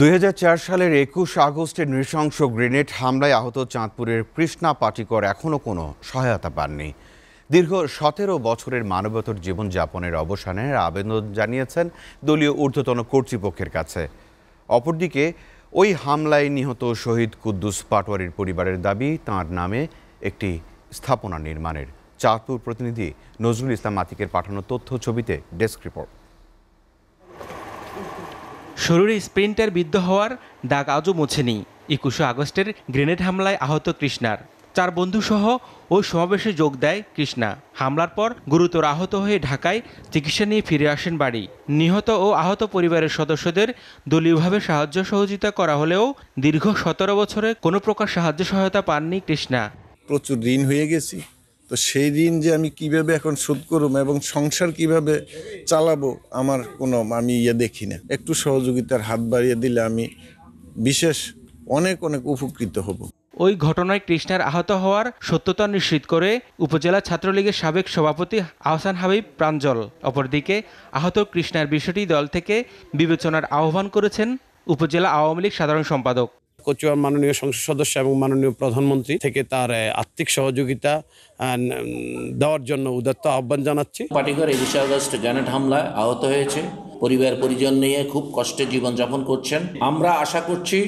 2004 সালের একুশ আগস্টে নৃশংস গ্রেনেড হামলায় আহত চাঁদপুরের কৃষ্ণা পাটিকর এখনও কোনো সহায়তা পাননি দীর্ঘ সতেরো বছরের মানবতর জীবনযাপনের অবসানের আবেদন জানিয়েছেন দলীয় ঊর্ধ্বতন কর্তৃপক্ষের কাছে অপরদিকে ওই হামলায় নিহত শহীদ কুদ্দুস পাটোয়ারির পরিবারের দাবি তাঁর নামে একটি স্থাপনা নির্মাণের চাঁদপুর প্রতিনিধি নজরুল ইসলাম আতিকের পাঠানো তথ্য ছবিতে ডেস্ক রিপোর্ট শরীরে স্প্রিন্টের বিদ্ধ হওয়ার দাগ আজও মোছেনি একুশে আগস্টের গ্রেনেড হামলায় আহত কৃষ্ণার চার বন্ধুসহ ওই সমাবেশে যোগ দেয় কৃষ্ণা হামলার পর গুরুতর আহত হয়ে ঢাকায় চিকিৎসা নিয়ে ফিরে আসেন বাড়ি নিহত ও আহত পরিবারের সদস্যদের দলীয়ভাবে সাহায্য সহযোগিতা করা হলেও দীর্ঘ সতেরো বছরে কোনো প্রকার সাহায্য সহায়তা পাননি কৃষ্ণা প্রচুর ঋণ হয়ে গেছি তো সেই ঋণ যে আমি কিভাবে এখন শোধ করব এবং সংসার কিভাবে চালাবো আমার কোনো আমি ইয়ে দেখি না একটু সহযোগিতার হাত বাড়িয়ে দিলে আমি বিশেষ অনেক অনেক উপকৃত হব ওই ঘটনায় কৃষ্ণার আহত হওয়ার সত্যতা নিশ্চিত করে উপজেলা ছাত্রলীগের সাবেক সভাপতি আহসান হাবিব প্রাঞ্জল অপরদিকে আহত কৃষ্ণার বিষয়টি দল থেকে বিবেচনার আহ্বান করেছেন উপজেলা আওয়ামী লীগ সাধারণ সম্পাদক কচুয়ার মাননীয় সংসদ সদস্য এবং মাননীয় প্রধানমন্ত্রী থেকে তার আর্থিক সহযোগিতা দেওয়ার জন্য উদাত্ত আহ্বান জানাচ্ছি পাটিঘর একুশে আগস্ট গ্যানেট হামলায় আহত হয়েছে পরিবার পরিজন নিয়ে খুব কষ্টে জীবনযাপন করছেন আমরা আশা করছি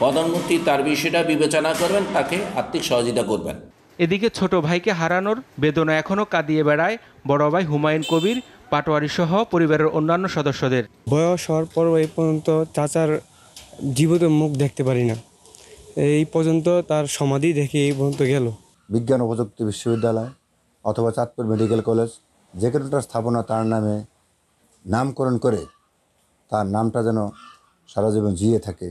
প্রধানমন্ত্রী তার বিষয়টা বিবেচনা করবেন তাকে আর্থিক সহযোগিতা করবেন এদিকে ছোট ভাইকে হারানোর বেদনা এখনও কাঁদিয়ে বেড়ায় বড় ভাই হুমায়ুন কবির পাটোয়ারি সহ পরিবারের অন্যান্য সদস্যদের বয়স হওয়ার পর এই পর্যন্ত চাচার জীবিত মুখ দেখতে পারি না এই পর্যন্ত তার সমাধি দেখে এই পর্যন্ত গেল বিজ্ঞান প্রযুক্তি বিশ্ববিদ্যালয় অথবা চাঁদপুর মেডিকেল কলেজ যে কোনোটা স্থাপনা তার নামে নামকরণ করে তার নামটা যেন সারা জীবন জিয়ে থাকে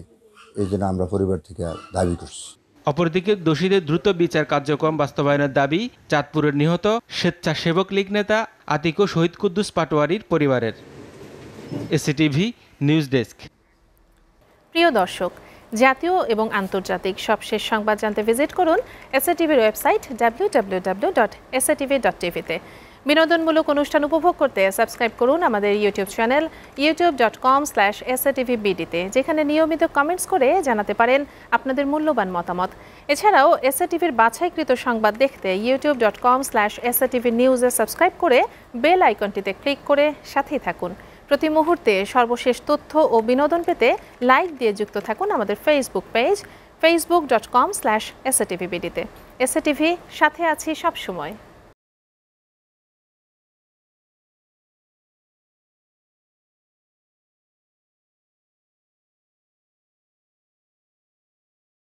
এই জন্য আমরা পরিবার থেকে দাবি করছি অপরদিকে দোষীদের দ্রুত বিচার কার্যক্রম বাস্তবায়নের দাবি চাঁদপুরের নিহত স্বেচ্ছাসেবক লীগ নেতা আতিক শহীদ কুদ্দুস পাটোয়ারির পরিবারের এসিটিভি নিউজ ডেস্ক প্রিয় দর্শক জাতীয় এবং আন্তর্জাতিক সবশেষ সংবাদ জানতে ভিজিট করুন এসএটিভির website W dot SATV dot টিভিতে বিনোদনমূলক অনুষ্ঠান উপভোগ করতে সাবস্ক্রাইব করুন আমাদের YouTube channel YouTube dot com slash SATV বিডিতে যেখানে নিয়মিত কমেন্টস করে জানাতে পারেন আপনাদের মূল্যবান মতামত এছাড়াও এসএটিভির বাছাইকৃত সংবাদ দেখতে YouTube dot com slash SATV নিউজে সাবস্ক্রাইব করে বেল আইকনটিতে ক্লিক করে সাথেই থাকুন প্রতি মুহূর্তে সর্বশেষ তথ্য ও বিনোদন পেতে লাইক দিয়ে যুক্ত থাকুন আমাদের Facebook page Facebook dot com slash SATV বিডিতে এসএটিভি সাথে আছি সবসময়